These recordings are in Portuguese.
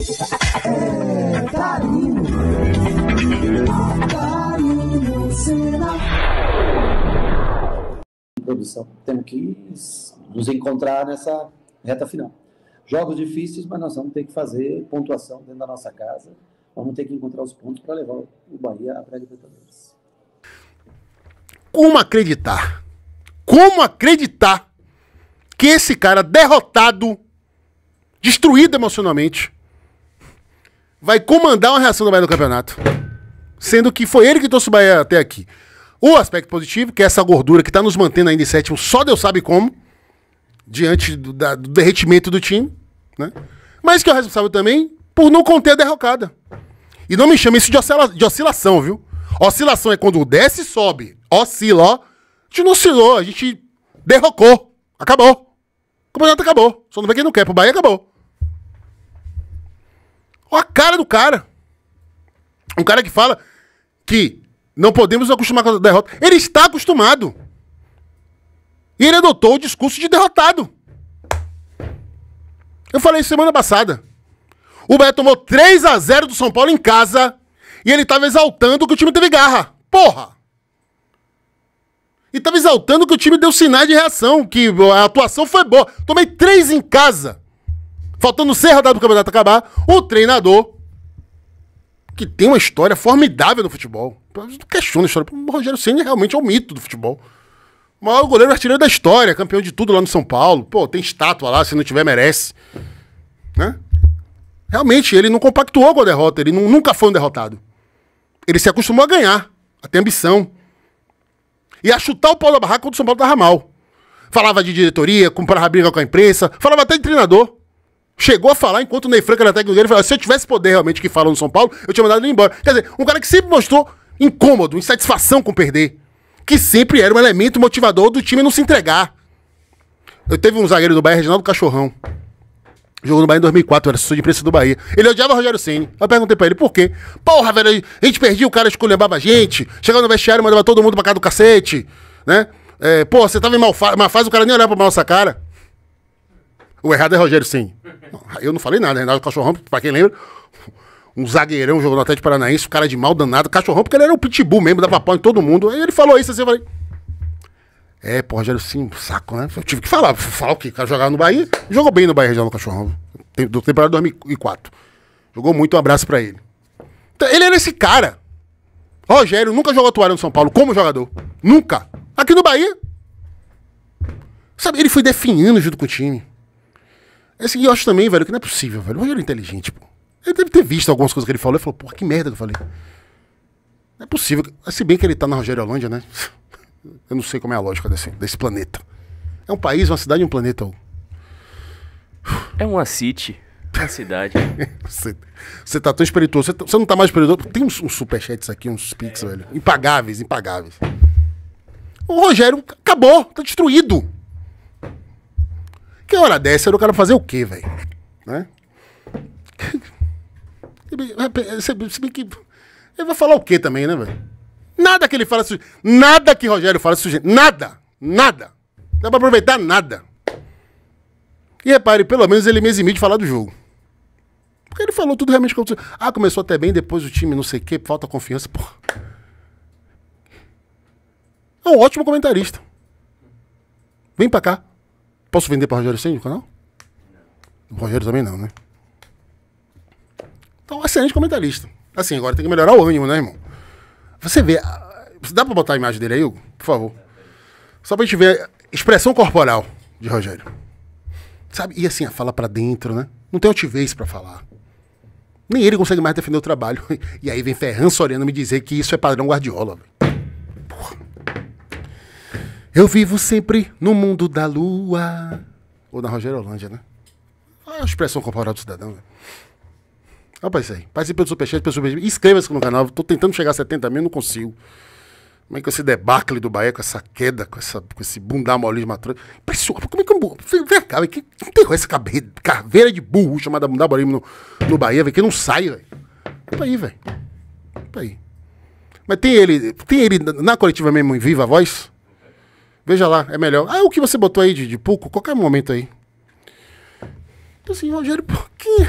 É carinho, carinho, Produção. Temos que nos encontrar nessa reta final. Jogos difíceis, mas nós vamos ter que fazer pontuação dentro da nossa casa. Vamos ter que encontrar os pontos para levar o Bahia à pré-libertadores. Como acreditar? Como acreditar que esse cara derrotado, destruído emocionalmente, vai comandar uma reação do Bahia no campeonato. Sendo que foi ele que trouxe o Bahia até aqui. O aspecto positivo, que é essa gordura que está nos mantendo ainda em sétimo, só Deus sabe como, diante do, da, do derretimento do time, né? Mas que é o responsável também por não conter a derrocada. E não me chame isso de, oscila, de oscilação, viu? Oscilação é quando desce e sobe. Oscila, ó. A gente não oscilou, a gente derrocou. Acabou. O campeonato acabou. Só não vem quem não quer. Pro Bahia acabou. Olha a cara do cara. Um cara que fala que não podemos acostumar com a derrota. Ele está acostumado. E ele adotou o discurso de derrotado. Eu falei semana passada. O Bahia tomou 3 a 0 do São Paulo em casa e ele estava exaltando que o time teve garra. Porra! E estava exaltando que o time deu sinais de reação, que a atuação foi boa. Tomei três em casa faltando ser rodado do campeonato acabar, o treinador, que tem uma história formidável no futebol, não questiona a história, o Rogério Senna realmente é um mito do futebol. O maior goleiro artilheiro da história, campeão de tudo lá no São Paulo. Pô, tem estátua lá, se não tiver, merece. Né? Realmente, ele não compactuou com a derrota, ele não, nunca foi um derrotado. Ele se acostumou a ganhar, a ter ambição. E a chutar o pau da barraca quando o São Paulo tava mal. Falava de diretoria, comprava briga com a imprensa, falava até de treinador chegou a falar, enquanto o Ney Franco era técnico dele, falou, se eu tivesse poder realmente que fala no São Paulo, eu tinha mandado ele embora. Quer dizer, um cara que sempre mostrou incômodo, insatisfação com perder, que sempre era um elemento motivador do time não se entregar. Eu teve um zagueiro do Bahia, Reginaldo Cachorrão, jogou no Bahia em 2004, era assessor de imprensa do Bahia. Ele odiava o Rogério Ceni. Eu perguntei pra ele, por quê? Porra, velho, a gente perdia, o cara esculhambava a gente, chegava no vestiário, mandava todo mundo pra casa do cacete, né? É, pô, você tava em mal má fase, o cara nem olhava pra nossa cara. O errado é Rogério Sim Eu não falei nada, Renato Cachorrão, pra quem lembra, um zagueirão jogou no Atlético Paranaense, o cara de mal danado, cachorrão, porque ele era um pitbull mesmo, dava pau em todo mundo. Aí ele falou isso assim, eu falei. É, pô, Rogério Sim, saco, né? Eu tive que falar, falar o quê? O cara jogava no Bahia, jogou bem no Bahia já no cachorrão. Do temporada 2004. Jogou muito, um abraço pra ele. Então, ele era esse cara. Rogério nunca jogou toalha no São Paulo como jogador. Nunca. Aqui no Bahia. Sabe, ele foi definindo junto com o time. É assim, eu acho também, velho, que não é possível, velho. O Rogério é inteligente, pô. Ele deve ter visto algumas coisas que ele falou. Ele falou, porra, que merda que eu falei. Não é possível. Se bem que ele tá na Rogério Holândia, né? Eu não sei como é a lógica desse, desse planeta. É um país, uma cidade e um planeta. É uma city. Uma cidade. você, você tá tão espirituoso. Você, tá, você, não tá mais espirituoso. Tem uns, uns superchats aqui, uns pix, é. velho. Impagáveis, impagáveis. O Rogério acabou, tá destruído. Que hora dessa eu quero fazer o quê, velho? Né? Se bem que. Ele vai falar o quê também, né, velho? Nada que ele fala Nada que Rogério fala sujeito. Nada. Nada. dá pra aproveitar nada. E repare, pelo menos ele me eximiu de falar do jogo. Porque ele falou tudo realmente aconteceu. Ah, começou até bem, depois o time não sei o quê, falta confiança. Porra. É um ótimo comentarista. Vem pra cá. Posso vender para Rogério Senni o canal? O Rogério também não, né? Então, excelente comentarista. Assim, agora tem que melhorar o ânimo, né, irmão? Você vê. Você dá pra botar a imagem dele aí, Hugo? Por favor. Só pra gente ver a expressão corporal de Rogério. Sabe? E assim, a fala pra dentro, né? Não tem altivez pra falar. Nem ele consegue mais defender o trabalho. E aí vem Ferran Soriano me dizer que isso é padrão Guardiola, velho. Eu vivo sempre no mundo da lua. Ou na Rogério Holândia, né? É a expressão corporal do cidadão, né? Rapaz, isso aí. Participe do Superchat, pelo Superchat. Inscreva-se no canal. Tô tentando chegar a 70 mil, não consigo. Como é que esse debacle do Bahia, com essa queda, com, essa, com esse bundamolismo atrás. Pessoal, Como é que um Vem cá, velho. que enterrou essa cabeça, caveira de burro chamada bundamolismo no, no Bahia, velho? Que não sai, velho. Tá aí, velho. Tá aí. Mas tem ele, tem ele na coletiva mesmo em Viva Voz? Veja lá, é melhor. Ah, o que você botou aí de, de pouco? Qualquer momento aí. Então assim, Rogério, por quê?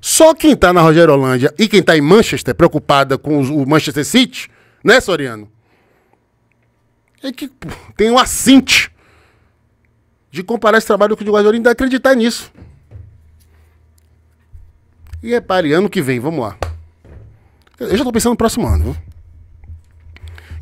Só quem está na Rogério Holândia e quem está em Manchester, preocupada com os, o Manchester City, né, Soriano? É que pô, tem um assinte de comparar esse trabalho com o de Guardiola e ainda acreditar nisso. E repare, é ano que vem, vamos lá. Eu já estou pensando no próximo ano. Viu?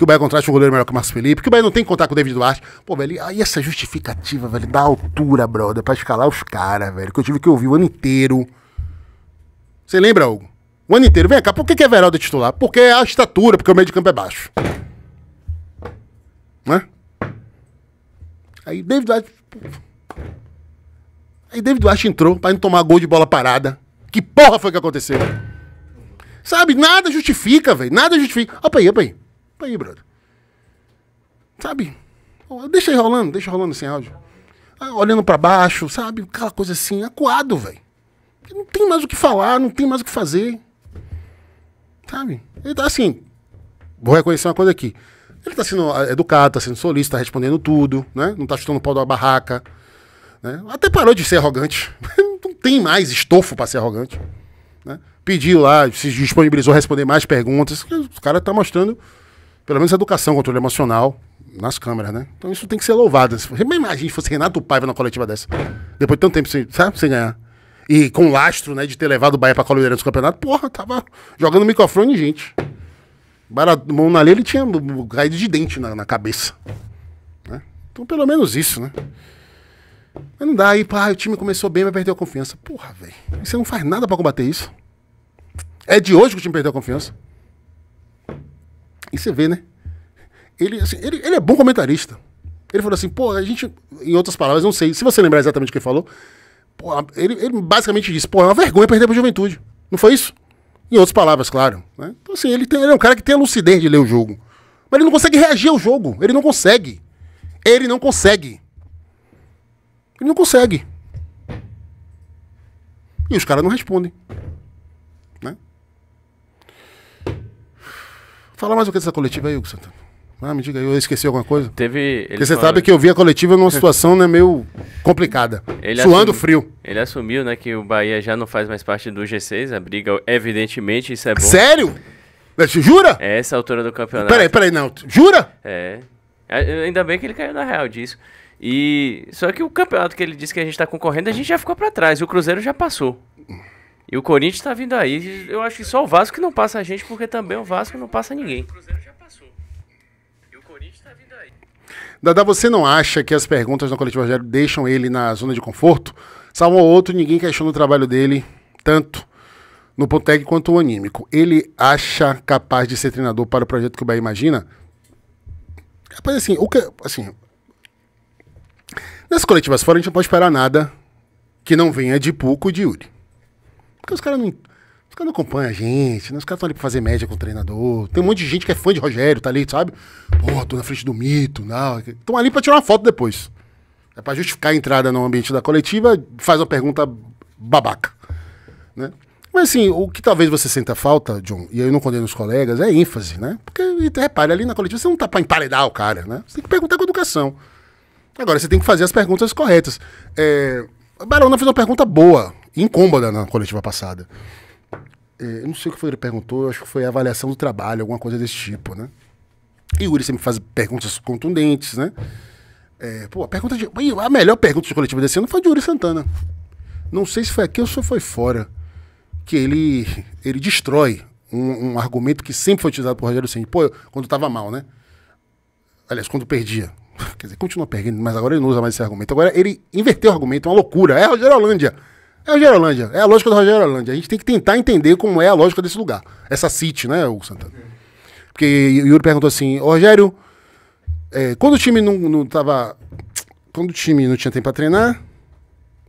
que o Bahia contrate um goleiro melhor que o Marcos Felipe, que o Bahia não tem que contar com o David Duarte. Pô, velho, aí essa justificativa, velho, da altura, brother, pra escalar os caras, velho, que eu tive que ouvir o ano inteiro. Você lembra, Hugo? O ano inteiro. Vem cá, por que, é Veralda é titular? Porque é a estatura, porque o meio de campo é baixo. Né? Aí David Duarte... Aí David Duarte entrou pra não tomar gol de bola parada. Que porra foi que aconteceu? Sabe, nada justifica, velho. Nada justifica. Opa aí, opa aí aí, brother. Sabe? Deixa rolando, deixa rolando sem áudio. Ah, olhando para baixo, sabe? Aquela coisa assim, acuado, velho. Não tem mais o que falar, não tem mais o que fazer. Sabe? Ele tá assim. Vou reconhecer uma coisa aqui. Ele tá sendo é, educado, tá sendo solista, tá respondendo tudo, né? Não tá chutando o pau da barraca. Né? Até parou de ser arrogante. não tem mais estofo para ser arrogante. Né? Pediu lá, se disponibilizou a responder mais perguntas. O cara tá mostrando pelo menos educação, controle emocional nas câmeras, né? Então isso tem que ser louvado. Imagina imagina se fosse Renato Paiva na coletiva dessa. Depois de tanto tempo sem, sabe, sem ganhar. E com lastro, né, de ter levado o Bahia pra coleira do campeonato, porra, tava jogando microfone, gente. Mão na lei, ele tinha caído de dente na, na cabeça. Né? Então, pelo menos isso, né? Mas não dá aí, pá, o time começou bem, mas perdeu a confiança. Porra, velho. Você não faz nada para combater isso. É de hoje que o time perdeu a confiança. E você vê, né? Ele, assim, ele, ele é bom comentarista. Ele falou assim, pô, a gente, em outras palavras, não sei, se você lembrar exatamente o que ele falou, pô, ele, ele basicamente disse, pô, é uma vergonha perder pra juventude. Não foi isso? Em outras palavras, claro. Né? Então, assim, ele, tem, ele é um cara que tem a lucidez de ler o jogo. Mas ele não consegue reagir ao jogo. Ele não consegue. Ele não consegue. Ele não consegue. E os caras não respondem. Fala mais o que dessa coletiva aí, Hugo Santana. Ah, me diga eu esqueci alguma coisa? Teve. Porque você falou... sabe que eu vi a coletiva numa situação né, meio complicada. Ele suando frio. Ele assumiu, né, que o Bahia já não faz mais parte do G6, a briga, evidentemente, isso é bom. Sério? Jura? É essa altura do campeonato. Peraí, peraí, não. Jura? É. é. Ainda bem que ele caiu na real disso. E. Só que o campeonato que ele disse que a gente está concorrendo, a gente já ficou para trás. O Cruzeiro já passou. E o Corinthians está vindo aí. Eu acho que só o Vasco que não passa a gente, porque também o Vasco não passa ninguém. Dada, você não acha que as perguntas no Coletivo Rogério deixam ele na zona de conforto? Salvo um outro, ninguém questiona o trabalho dele tanto no ponto quanto o anímico. Ele acha capaz de ser treinador para o projeto que o Bahia imagina? Rapaz, assim, o que, assim, nas coletivas fora a gente não pode esperar nada que não venha de Puco e de Yuri. Porque os caras não. Os caras não acompanham a gente, né? Os caras estão ali pra fazer média com o treinador. Tem um monte de gente que é fã de Rogério, tá ali, sabe? Porra, tô na frente do mito, não. Estão ali pra tirar uma foto depois. É pra justificar a entrada no ambiente da coletiva, faz uma pergunta babaca, né? Mas assim, o que talvez você sinta falta, John, e eu não condeno os colegas, é ênfase, né? Porque, repare, ali na coletiva você não tá pra emparedar o cara, né? Você tem que perguntar com educação. Agora, você tem que fazer as perguntas corretas. É... A Barona fez uma pergunta boa incômoda na coletiva passada. É, eu não sei o que foi que ele perguntou, acho que foi a avaliação do trabalho, alguma coisa desse tipo, né? E o Uri sempre faz perguntas contundentes, né? É, pô, a pergunta de. A melhor pergunta de coletiva desse ano foi de Uri Santana. Não sei se foi aqui ou se foi fora. Que ele, ele destrói um, um argumento que sempre foi utilizado por Rogério Senna. Pô, quando tava mal, né? Aliás, quando perdia. Quer dizer, continua perdendo, mas agora ele não usa mais esse argumento. Agora ele inverteu o argumento, é uma loucura. É Rogério Holândia. É a Gerolândia. É a lógica da Gerolândia. A gente tem que tentar entender como é a lógica desse lugar. Essa city, né, Hugo Santana? Porque o Yuri perguntou assim, Rogério, é, quando o time não, não tava. Quando o time não tinha tempo para treinar,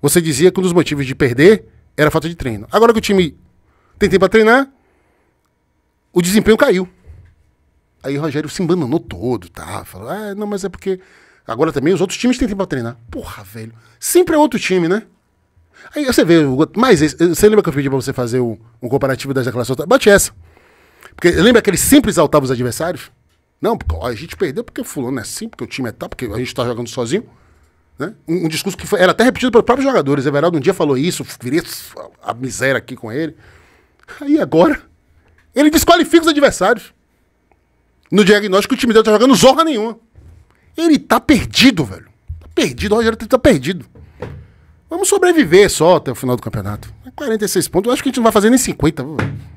você dizia que um dos motivos de perder era falta de treino. Agora que o time tem tempo para treinar, o desempenho caiu. Aí o Rogério se embananou todo, tá? Falou, ah, não, mas é porque agora também os outros times têm tempo pra treinar. Porra, velho. Sempre é outro time, né? Aí você vê, mas você lembra que eu pedi pra você fazer um, um comparativo das declarações? Bate essa. Porque lembra que simples sempre os adversários? Não, porque ó, a gente perdeu porque fulano é assim, porque o time é tal, porque a gente tá jogando sozinho. Né? Um, um discurso que foi, era até repetido pelos próprios jogadores. Everaldo um dia falou isso, virei a miséria aqui com ele. Aí agora, ele desqualifica os adversários. No diagnóstico, o time dele tá jogando zorra nenhuma. Ele tá perdido, velho. Tá perdido, o Rogério tá perdido. Vamos sobreviver só até o final do campeonato. 46 pontos, eu acho que a gente não vai fazer nem 50,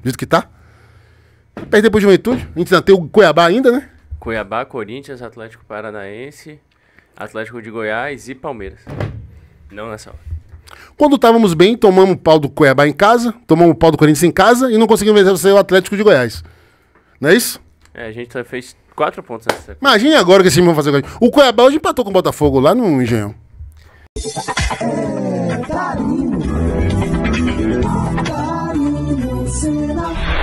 visto que tá. Perder pro Juventude, a gente ainda tem o Cuiabá ainda, né? Cuiabá, Corinthians, Atlético Paranaense, Atlético de Goiás e Palmeiras. Não nessa é hora. Quando estávamos bem, tomamos o pau do Cuiabá em casa, tomamos o pau do Corinthians em casa e não conseguimos vencer o Atlético de Goiás. Não é isso? É, a gente fez quatro pontos nessa época. Imagina agora que esse time vai fazer. O Cuiabá hoje empatou com o Botafogo lá no Engenhão. cinema.